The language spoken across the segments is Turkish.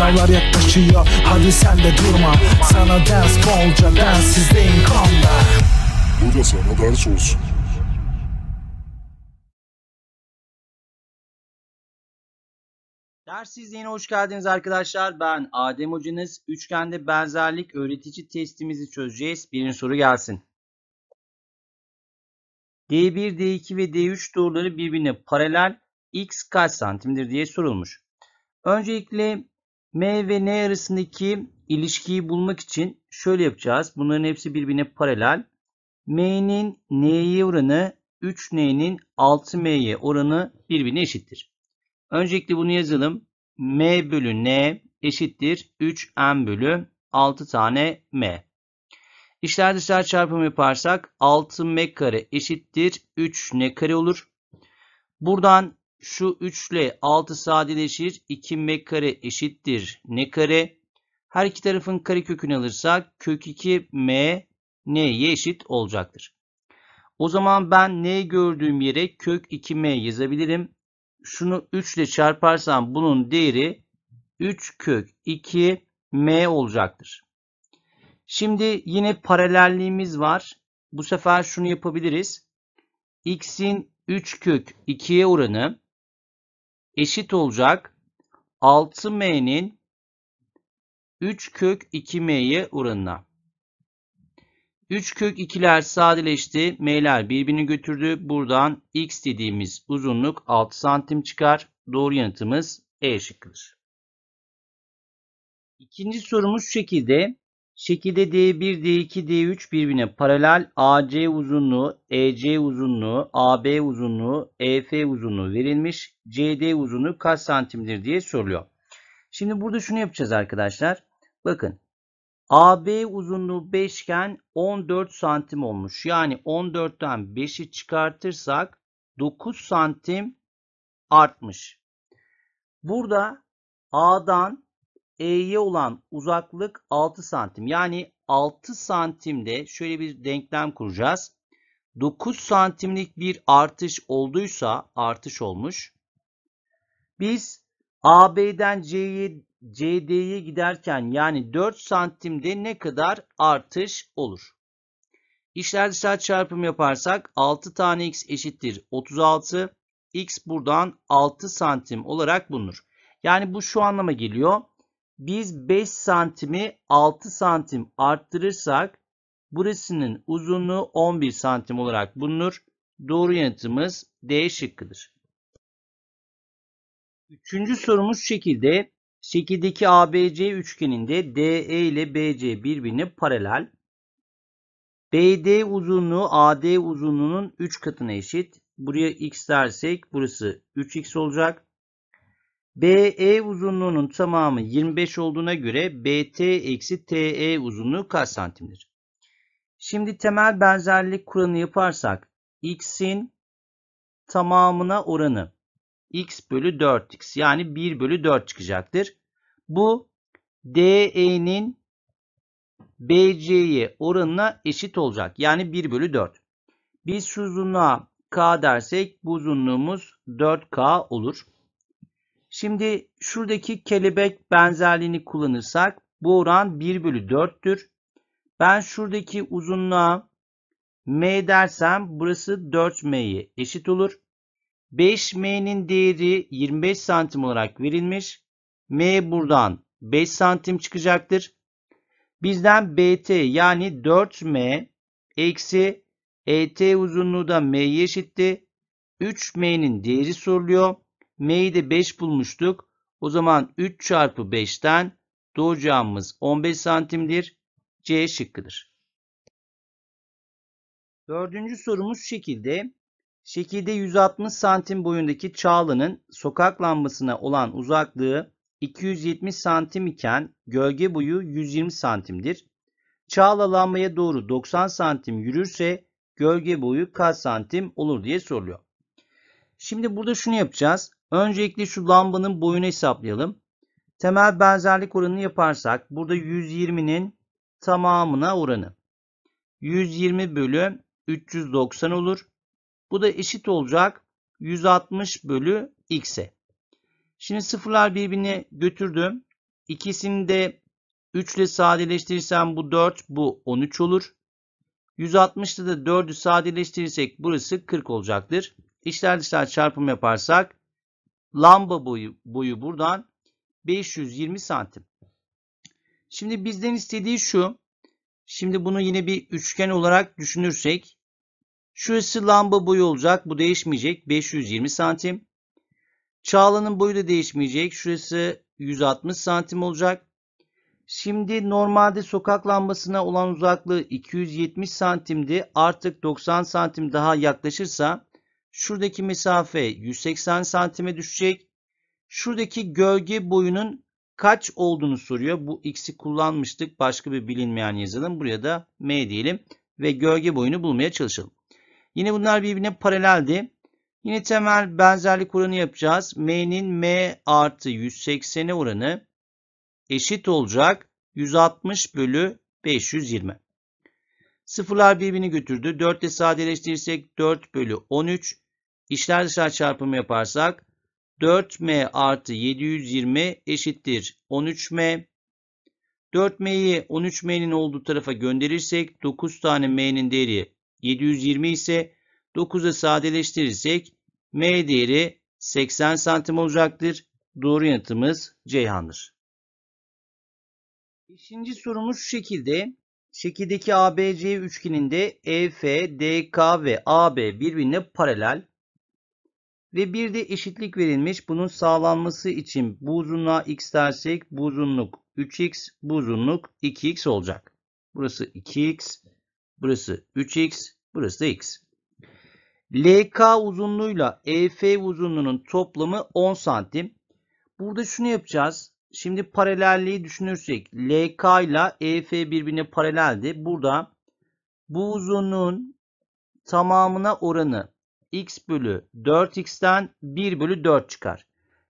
Sınavlar yaklaşıyor hadi sen de durma Sana ders bolca densizdeyim kanla Bu da sana ders olsun Ders hoş geldiniz arkadaşlar. Ben Adem Hocanız. Üçgende benzerlik öğretici testimizi çözeceğiz. Birinci soru gelsin. D1, D2 ve D3 doğruları birbirine paralel x kaç santimdir diye sorulmuş. Öncelikle M ve N arasındaki ilişkiyi bulmak için şöyle yapacağız. Bunların hepsi birbirine paralel. M'nin N'ye oranı 3N'nin 6M'ye oranı birbirine eşittir. Öncelikle bunu yazalım. M bölü N eşittir 3M bölü 6 tane M. İşler dışlar çarpımı yaparsak 6M kare eşittir 3N kare olur. Buradan şu 3 ile 6 sadeleşir. 2 m kare eşittir. n kare? Her iki tarafın kare kökünü alırsak kök 2 m n'ye eşit olacaktır. O zaman ben n gördüğüm yere kök 2m yazabilirim. Şunu 3 ile çarparsam bunun değeri 3 kök 2m olacaktır. Şimdi yine paralelliğimiz var. Bu sefer şunu yapabiliriz. x'in 3 kök 2'ye oranı eşit olacak 6m'nin 3 kök 2m'ye oranına. 3 kök 2'ler sadeleşti. M'ler birbirini götürdü. Buradan x dediğimiz uzunluk 6 santim çıkar. Doğru yanıtımız E şıkkıdır. İkinci sorumuz şu şekilde. Şekilde D1, D2, D3 birbirine paralel AC uzunluğu, EC uzunluğu, AB uzunluğu, EF uzunluğu verilmiş. CD uzunluğu kaç santimdir diye soruluyor. Şimdi burada şunu yapacağız arkadaşlar. Bakın AB uzunluğu 5 iken 14 santim olmuş. Yani 14'ten 5'i çıkartırsak 9 santim artmış. Burada A'dan E'ye olan uzaklık 6 santim. Yani 6 santimde şöyle bir denklem kuracağız. 9 santimlik bir artış olduysa artış olmuş. Biz AB'den C'ye CD'ye giderken yani 4 santimde ne kadar artış olur? İşler dışlar çarpım yaparsak 6 tane x eşittir 36. X buradan 6 santim olarak bulunur. Yani bu şu anlama geliyor. Biz 5 santimi 6 santim arttırırsak burasının uzunluğu 11 santim olarak bulunur. Doğru yanıtımız D şıkkıdır. Üçüncü sorumuz şekilde. Şekildeki ABC üçgeninde DE ile BC birbirine paralel. BD uzunluğu AD uzunluğunun 3 katına eşit. Buraya x dersek burası 3x olacak. BE uzunluğunun tamamı 25 olduğuna göre BT eksi TE uzunluğu kaç santimdir? Şimdi temel benzerlik kuralını yaparsak x'in tamamına oranı x bölü 4x yani 1 bölü 4 çıkacaktır. Bu DE'nin BC'ye oranına eşit olacak. Yani 1 bölü 4. Biz şu uzunluğa K dersek bu uzunluğumuz 4K olur. Şimdi şuradaki kelebek benzerliğini kullanırsak bu oran 1 bölü 4'tür. Ben şuradaki uzunluğa m dersem burası 4m'ye eşit olur. 5m'nin değeri 25 santim olarak verilmiş. m buradan 5 santim çıkacaktır. Bizden bt yani 4m eksi et uzunluğu da m'ye eşitti. 3m'nin değeri soruluyor. M'yi de 5 bulmuştuk. O zaman 3 çarpı 5'ten doğacağımız 15 santimdir. C şıkkıdır. Dördüncü sorumuz şekilde. Şekilde 160 santim boyundaki Çağla'nın sokak lambasına olan uzaklığı 270 santim iken gölge boyu 120 santimdir. Çağla lambaya doğru 90 santim yürürse gölge boyu kaç santim olur diye soruluyor. Şimdi burada şunu yapacağız. Öncelikle şu lambanın boyunu hesaplayalım. Temel benzerlik oranını yaparsak burada 120'nin tamamına oranı. 120 bölü 390 olur. Bu da eşit olacak 160 bölü x'e. Şimdi sıfırlar birbirine götürdüm. İkisini de 3 ile sadeleştirirsem bu 4, bu 13 olur. 160'da da 4'ü sadeleştirirsek burası 40 olacaktır. İçler dışlar çarpım yaparsak Lamba boyu, boyu buradan 520 santim. Şimdi bizden istediği şu. Şimdi bunu yine bir üçgen olarak düşünürsek. Şurası lamba boyu olacak. Bu değişmeyecek. 520 santim. Çağla'nın boyu da değişmeyecek. Şurası 160 santim olacak. Şimdi normalde sokak lambasına olan uzaklığı 270 santimdi. Artık 90 santim daha yaklaşırsa Şuradaki mesafe 180 santime düşecek. Şuradaki gölge boyunun kaç olduğunu soruyor. Bu x'i kullanmıştık. Başka bir bilinmeyen yazalım. Buraya da m diyelim ve gölge boyunu bulmaya çalışalım. Yine bunlar birbirine paraleldi. Yine temel benzerlik oranı yapacağız. M'nin M artı 180'e oranı eşit olacak 160 bölü 520. Sıfırlar birbirini götürdü. 4 ile sadeleştirirsek 4 bölü 13. İşler dışlar çarpımı yaparsak 4m artı 720 eşittir 13m. 4m'yi 13m'nin olduğu tarafa gönderirsek 9 tane m'nin değeri 720 ise 9'a sadeleştirirsek m değeri 80 santim olacaktır. Doğru yanıtımız Ceyhan'dır. Beşinci sorumuz şu şekilde. Şekildeki ABC üçgeninde EF, DK ve AB birbirine paralel ve bir de eşitlik verilmiş. Bunun sağlanması için bu uzunluğa x dersek bu uzunluk 3x, bu uzunluk 2x olacak. Burası 2x, burası 3x, burası da x. LK uzunluğuyla EF uzunluğunun toplamı 10 santim. Burada şunu yapacağız. Şimdi paralelliği düşünürsek LK ile EF birbirine paraleldi. Burada bu uzunluğun tamamına oranı x bölü 4x'ten 1 bölü 4 çıkar.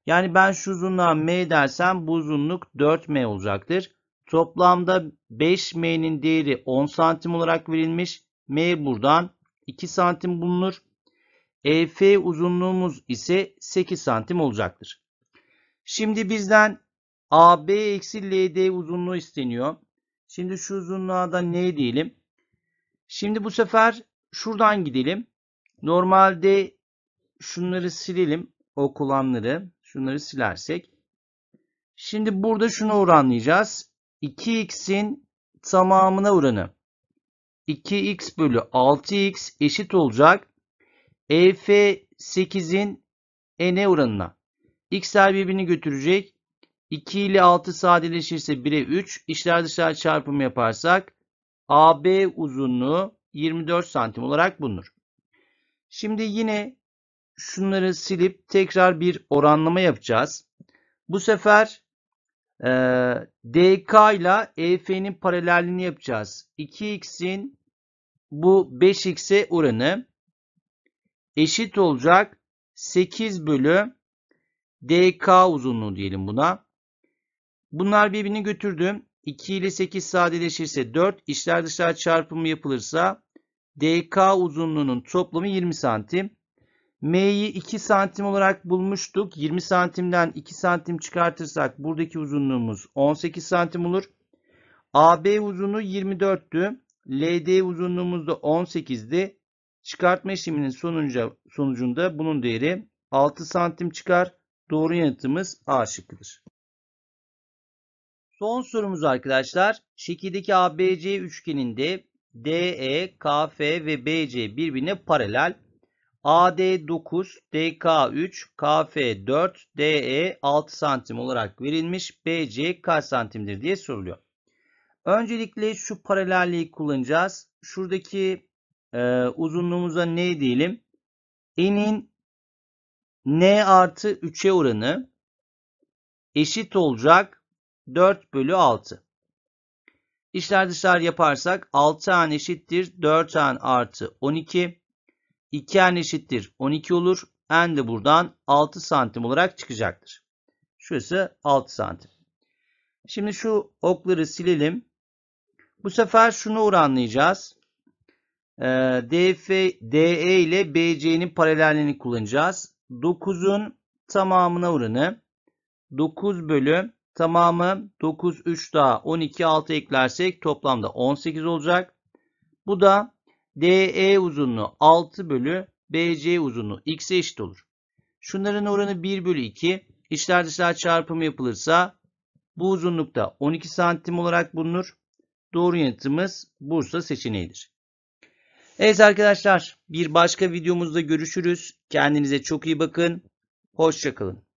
Yani ben şu uzunluğa m dersem bu uzunluk 4m olacaktır. Toplamda 5m'nin değeri 10 santim olarak verilmiş. m buradan 2 santim bulunur. EF uzunluğumuz ise 8 santim olacaktır. Şimdi bizden AB eksi LD uzunluğu isteniyor. Şimdi şu uzunluğa da N diyelim. Şimdi bu sefer şuradan gidelim. Normalde şunları silelim. Okulanları. Şunları silersek. Şimdi burada şunu oranlayacağız. 2x'in tamamına oranı. 2x bölü 6x eşit olacak. EF 8'in N'e oranına. X'ler birbirini götürecek. 2 ile 6 sadeleşirse 1'e 3. İşler dışlar çarpım yaparsak AB uzunluğu 24 santim olarak bulunur. Şimdi yine şunları silip tekrar bir oranlama yapacağız. Bu sefer e, DK ile EF'nin paralelliğini yapacağız. 2x'in bu 5x'e oranı eşit olacak 8 bölü DK uzunluğu diyelim buna. Bunlar birbirini götürdü. 2 ile 8 sadeleşirse 4. İçler dışlar çarpımı yapılırsa DK uzunluğunun toplamı 20 santim. M'yi 2 santim olarak bulmuştuk. 20 santimden 2 santim çıkartırsak buradaki uzunluğumuz 18 santim olur. AB uzunluğu 24'tü. LD uzunluğumuz da 18'di. Çıkartma işleminin sonucu, sonucunda bunun değeri 6 santim çıkar. Doğru yanıtımız A şıkkıdır. Son sorumuz arkadaşlar. Şekildeki ABC üçgeninde DE, KF ve BC birbirine paralel. AD 9, DK 3, KF 4, DE 6 santim olarak verilmiş. BC kaç santimdir diye soruluyor. Öncelikle şu paralelliği kullanacağız. Şuradaki e, uzunluğumuza ne diyelim? N'in N artı 3'e oranı eşit olacak 4 bölü 6. İşler dışlar yaparsak 6 an eşittir 4 an artı 12. 2 an eşittir 12 olur. N de buradan 6 santim olarak çıkacaktır. Şurası 6 santim. Şimdi şu okları silelim. Bu sefer şunu oranlayacağız. Ee, DF, DE ile BC'nin paralelliğini kullanacağız. 9'un tamamına oranı 9 bölü Tamamı 9, 3 daha 12, 6 eklersek toplamda 18 olacak. Bu da DE uzunluğu 6 bölü BC uzunluğu x'e eşit olur. Şunların oranı 1 bölü 2. İçler dışlar çarpımı yapılırsa bu uzunlukta 12 santim olarak bulunur. Doğru yanıtımız Bursa seçeneğidir. Evet arkadaşlar bir başka videomuzda görüşürüz. Kendinize çok iyi bakın. Hoşçakalın.